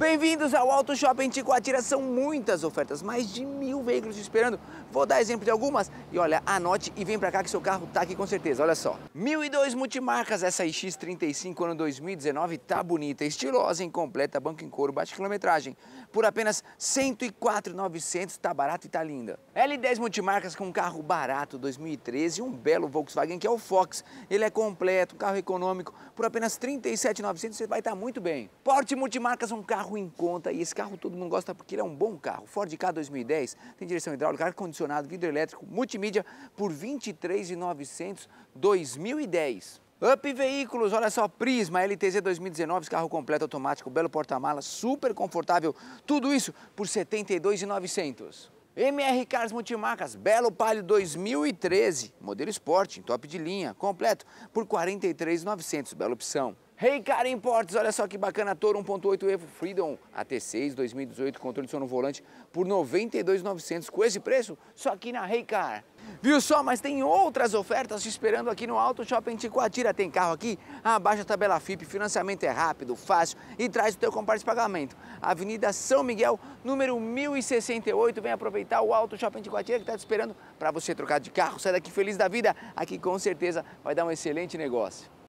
Bem-vindos ao Auto Shopping Ticoatira. São muitas ofertas, mais de mil veículos te esperando. Vou dar exemplo de algumas e olha, anote e vem pra cá que seu carro tá aqui com certeza. Olha só, 1002 multimarcas, essa iX35 ano 2019 tá bonita, estilosa, incompleta, banco em couro, baixa quilometragem. Por apenas 104,900 tá barato e tá linda. L10 multimarcas com um carro barato 2013, um belo Volkswagen que é o Fox. Ele é completo, um carro econômico, por apenas 37,900 você vai estar tá muito bem. Porte multimarcas, um carro carro em conta, e esse carro todo mundo gosta porque ele é um bom carro. Ford K 2010 tem direção hidráulica, ar-condicionado, vidro elétrico, multimídia por R$ 23,900 2010. Up Veículos, olha só, Prisma LTZ 2019, carro completo automático, belo porta-mala, super confortável, tudo isso por R$ 72,900. MR Cars Multimarcas, Belo Palio 2013, modelo esporte, top de linha, completo, por 43,900, bela opção. Reicar hey, Portes, olha só que bacana, Toro 1.8 Evo Freedom AT6 2018, controle de som no volante por 92.900 com esse preço, só aqui na Reicar. Car. Viu só, mas tem outras ofertas te esperando aqui no Auto Shopping Ticoatira. Tem carro aqui, abaixa ah, a tabela FIP, financiamento é rápido, fácil e traz o teu comparto de pagamento. Avenida São Miguel, número 1068, vem aproveitar o Auto Shopping Ticoatira que está te esperando para você trocar de carro, Sai daqui feliz da vida. Aqui com certeza vai dar um excelente negócio.